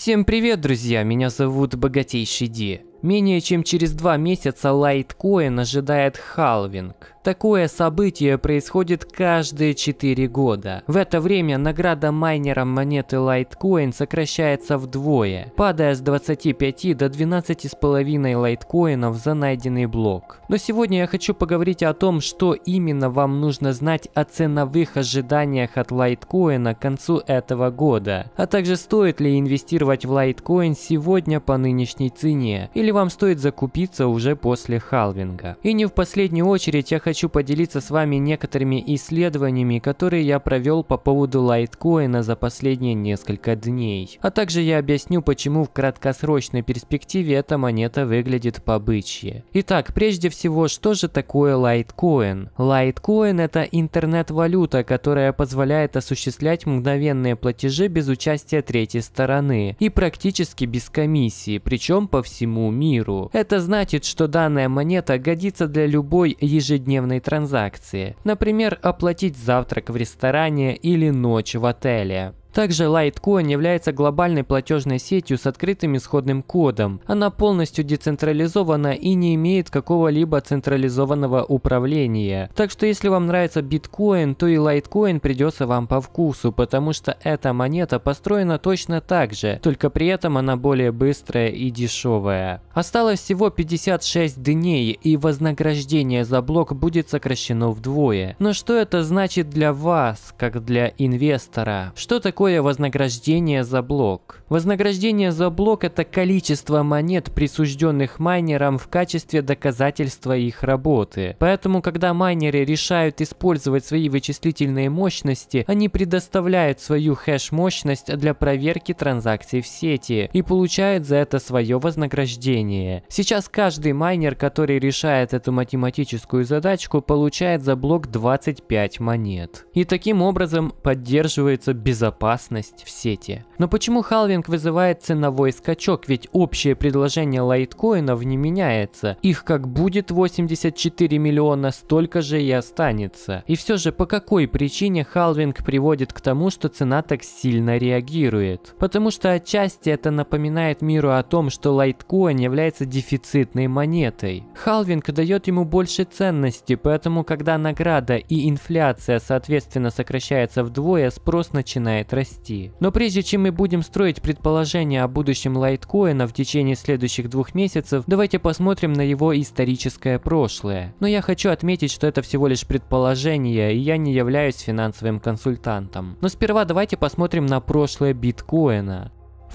Всем привет, друзья! Меня зовут Богатейший Ди. Менее чем через два месяца лайткоин ожидает халвинг. Такое событие происходит каждые 4 года. В это время награда майнерам монеты лайткоин сокращается вдвое, падая с 25 до 12,5 лайткоинов за найденный блок. Но сегодня я хочу поговорить о том, что именно вам нужно знать о ценовых ожиданиях от лайткоина к концу этого года, а также стоит ли инвестировать в лайткоин сегодня по нынешней цене, или или вам стоит закупиться уже после халвинга. И не в последнюю очередь я хочу поделиться с вами некоторыми исследованиями, которые я провел по поводу лайткоина за последние несколько дней. А также я объясню, почему в краткосрочной перспективе эта монета выглядит побычье. Итак, прежде всего, что же такое лайткоин? Лайткоин – это интернет-валюта, которая позволяет осуществлять мгновенные платежи без участия третьей стороны и практически без комиссии, причем по всему миру миру. Это значит, что данная монета годится для любой ежедневной транзакции. Например, оплатить завтрак в ресторане или ночь в отеле. Также Litecoin является глобальной платежной сетью с открытым исходным кодом. Она полностью децентрализована и не имеет какого-либо централизованного управления. Так что если вам нравится биткоин, то и Litecoin придется вам по вкусу, потому что эта монета построена точно так же, только при этом она более быстрая и дешевая. Осталось всего 56 дней, и вознаграждение за блок будет сокращено вдвое. Но что это значит для вас, как для инвестора? Что такое Какое вознаграждение за блог? Вознаграждение за блок – это количество монет, присужденных майнерам в качестве доказательства их работы. Поэтому, когда майнеры решают использовать свои вычислительные мощности, они предоставляют свою хэш-мощность для проверки транзакций в сети и получают за это свое вознаграждение. Сейчас каждый майнер, который решает эту математическую задачку, получает за блок 25 монет. И таким образом поддерживается безопасность в сети. Но почему Халвин майнинг вызывает ценовой скачок, ведь общее предложение лайткоинов не меняется. Их как будет 84 миллиона, столько же и останется. И все же по какой причине халвинг приводит к тому, что цена так сильно реагирует? Потому что отчасти это напоминает миру о том, что лайткоин является дефицитной монетой. Халвинг дает ему больше ценности, поэтому когда награда и инфляция соответственно сокращается вдвое, спрос начинает расти. Но прежде чем мы будем строить предположения о будущем лайткоина в течение следующих двух месяцев, давайте посмотрим на его историческое прошлое. Но я хочу отметить, что это всего лишь предположение, и я не являюсь финансовым консультантом. Но сперва давайте посмотрим на прошлое биткоина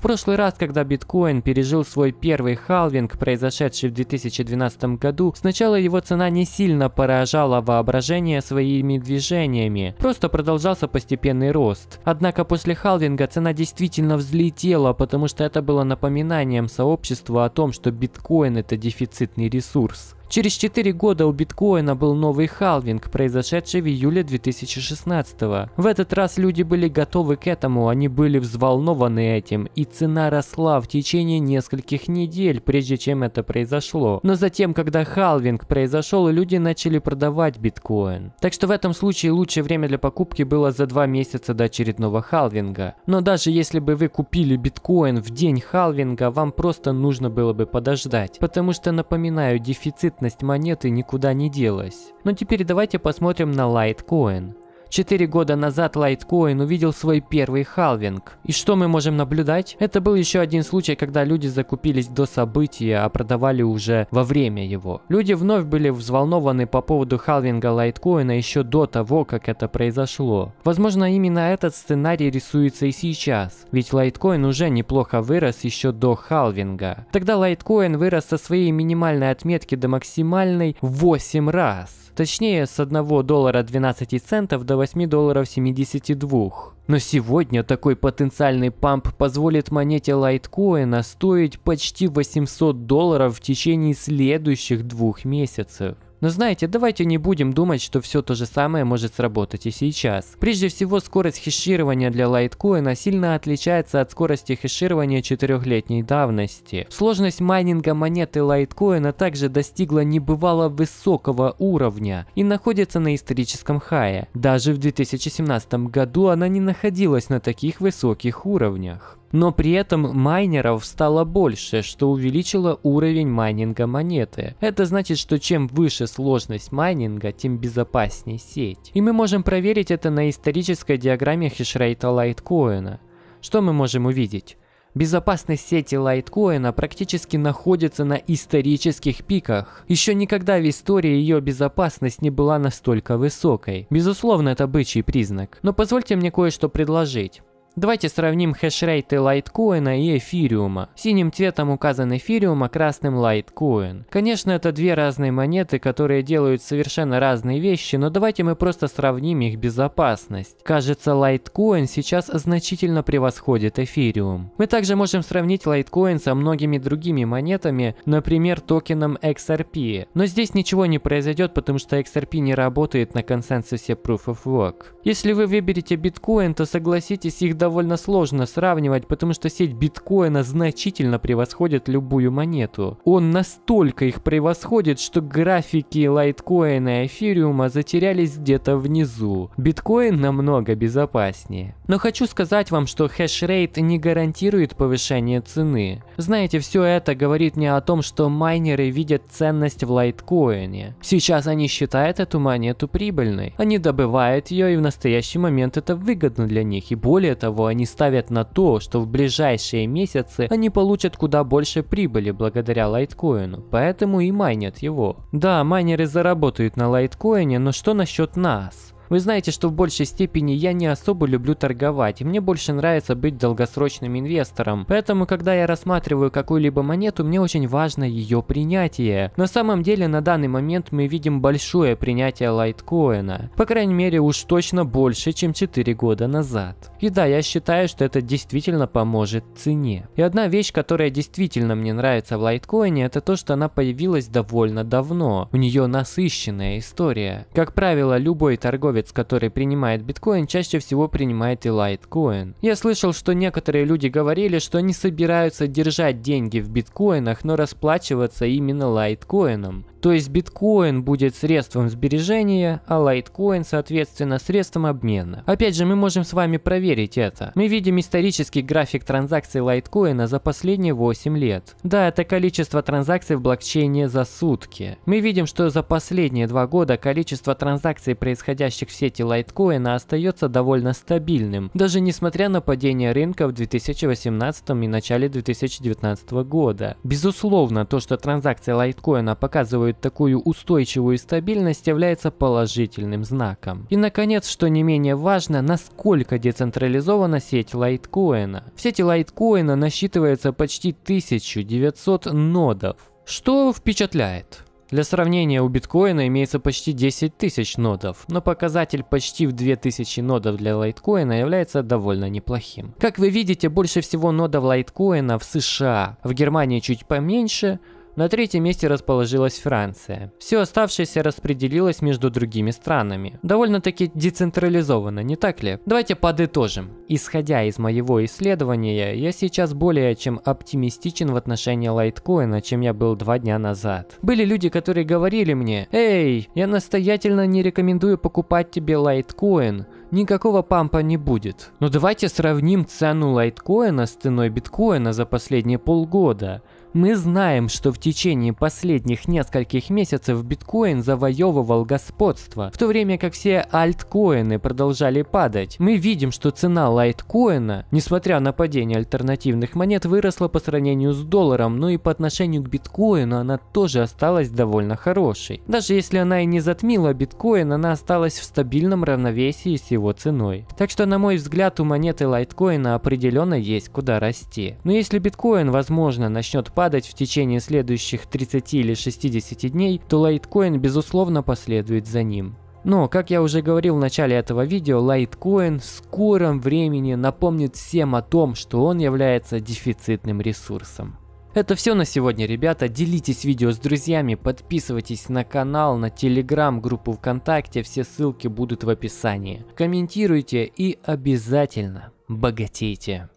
прошлый раз, когда биткоин пережил свой первый халвинг, произошедший в 2012 году, сначала его цена не сильно поражала воображение своими движениями, просто продолжался постепенный рост. Однако после халвинга цена действительно взлетела, потому что это было напоминанием сообществу о том, что биткоин это дефицитный ресурс. Через 4 года у биткоина был новый халвинг, произошедший в июле 2016 -го. В этот раз люди были готовы к этому, они были взволнованы этим, и цена росла в течение нескольких недель, прежде чем это произошло. Но затем, когда халвинг произошел, люди начали продавать биткоин. Так что в этом случае лучшее время для покупки было за 2 месяца до очередного халвинга. Но даже если бы вы купили биткоин в день халвинга, вам просто нужно было бы подождать. Потому что, напоминаю, дефицитный вероятность монеты никуда не делась. Но теперь давайте посмотрим на Litecoin. Четыре года назад Litecoin увидел свой первый халвинг. И что мы можем наблюдать? Это был еще один случай, когда люди закупились до события, а продавали уже во время его. Люди вновь были взволнованы по поводу халвинга Litecoin еще до того, как это произошло. Возможно, именно этот сценарий рисуется и сейчас, ведь Litecoin уже неплохо вырос еще до халвинга. Тогда Litecoin вырос со своей минимальной отметки до максимальной 8 раз. Точнее, с 1 доллара 12 центов до 8 долларов 72. Но сегодня такой потенциальный памп позволит монете лайткоина стоить почти 800 долларов в течение следующих двух месяцев. Но знаете, давайте не будем думать, что все то же самое может сработать и сейчас. Прежде всего, скорость хеширования для лайткоина сильно отличается от скорости хеширования четырехлетней давности. Сложность майнинга монеты лайткоина также достигла небывало высокого уровня и находится на историческом хае. Даже в 2017 году она не находилась на таких высоких уровнях но при этом майнеров стало больше, что увеличило уровень майнинга монеты. Это значит, что чем выше сложность майнинга, тем безопаснее сеть. И мы можем проверить это на исторической диаграмме хешрейта лайткоина. Что мы можем увидеть? Безопасность сети лайткоина практически находится на исторических пиках. Еще никогда в истории ее безопасность не была настолько высокой. Безусловно, это бычий признак. Но позвольте мне кое-что предложить. Давайте сравним хешрейты лайткоина и эфириума. Синим цветом указан эфириум, а красным лайткоин. Конечно, это две разные монеты, которые делают совершенно разные вещи, но давайте мы просто сравним их безопасность. Кажется, лайткоин сейчас значительно превосходит эфириум. Мы также можем сравнить лайткоин со многими другими монетами, например, токеном XRP. Но здесь ничего не произойдет, потому что XRP не работает на консенсусе Proof of Work. Если вы выберете биткоин, то согласитесь, их довольно сложно сравнивать, потому что сеть биткоина значительно превосходит любую монету. Он настолько их превосходит, что графики лайткоина и эфириума затерялись где-то внизу. Биткоин намного безопаснее. Но хочу сказать вам, что хешрейт не гарантирует повышение цены. Знаете, все это говорит мне о том, что майнеры видят ценность в лайткоине. Сейчас они считают эту монету прибыльной. Они добывают ее и в настоящий момент это выгодно для них. И более того, того, они ставят на то, что в ближайшие месяцы они получат куда больше прибыли благодаря лайткоину, поэтому и майнят его. Да, майнеры заработают на лайткоине, но что насчет нас? Вы знаете, что в большей степени я не особо люблю торговать, мне больше нравится быть долгосрочным инвестором. Поэтому, когда я рассматриваю какую-либо монету, мне очень важно ее принятие. На самом деле, на данный момент мы видим большое принятие лайткоина. По крайней мере, уж точно больше, чем 4 года назад. И да, я считаю, что это действительно поможет цене. И одна вещь, которая действительно мне нравится в лайткоине, это то, что она появилась довольно давно. У нее насыщенная история. Как правило, любой торговец торговец, который принимает биткоин, чаще всего принимает и лайткоин. Я слышал, что некоторые люди говорили, что они собираются держать деньги в биткоинах, но расплачиваться именно лайткоином. То есть биткоин будет средством сбережения, а лайткоин, соответственно, средством обмена. Опять же, мы можем с вами проверить это. Мы видим исторический график транзакций лайткоина за последние 8 лет. Да, это количество транзакций в блокчейне за сутки. Мы видим, что за последние 2 года количество транзакций, происходящих в сети лайткоина, остается довольно стабильным, даже несмотря на падение рынка в 2018 и начале 2019 года. Безусловно, то, что транзакции лайткоина показывают демонстрирует такую устойчивую стабильность, является положительным знаком. И наконец, что не менее важно, насколько децентрализована сеть лайткоина. В сети лайткоина насчитывается почти 1900 нодов, что впечатляет. Для сравнения, у биткоина имеется почти 10 тысяч нодов, но показатель почти в 2000 нодов для лайткоина является довольно неплохим. Как вы видите, больше всего нодов лайткоина в США, в Германии чуть поменьше, на третьем месте расположилась Франция. Все оставшееся распределилось между другими странами. Довольно-таки децентрализованно, не так ли? Давайте подытожим. Исходя из моего исследования, я сейчас более чем оптимистичен в отношении лайткоина, чем я был два дня назад. Были люди, которые говорили мне, «Эй, я настоятельно не рекомендую покупать тебе лайткоин, никакого пампа не будет». Но ну давайте сравним цену лайткоина с ценой биткоина за последние полгода – мы знаем, что в течение последних нескольких месяцев биткоин завоевывал господство, в то время как все альткоины продолжали падать. Мы видим, что цена лайткоина, несмотря на падение альтернативных монет, выросла по сравнению с долларом, но и по отношению к биткоину она тоже осталась довольно хорошей. Даже если она и не затмила биткоин, она осталась в стабильном равновесии с его ценой. Так что, на мой взгляд, у монеты лайткоина определенно есть куда расти. Но если биткоин, возможно, начнет падать, падать в течение следующих 30 или 60 дней, то лайткоин безусловно последует за ним. Но, как я уже говорил в начале этого видео, лайткоин в скором времени напомнит всем о том, что он является дефицитным ресурсом. Это все на сегодня, ребята. Делитесь видео с друзьями, подписывайтесь на канал, на телеграм, группу ВКонтакте, все ссылки будут в описании. Комментируйте и обязательно богатейте.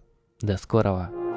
До скорого.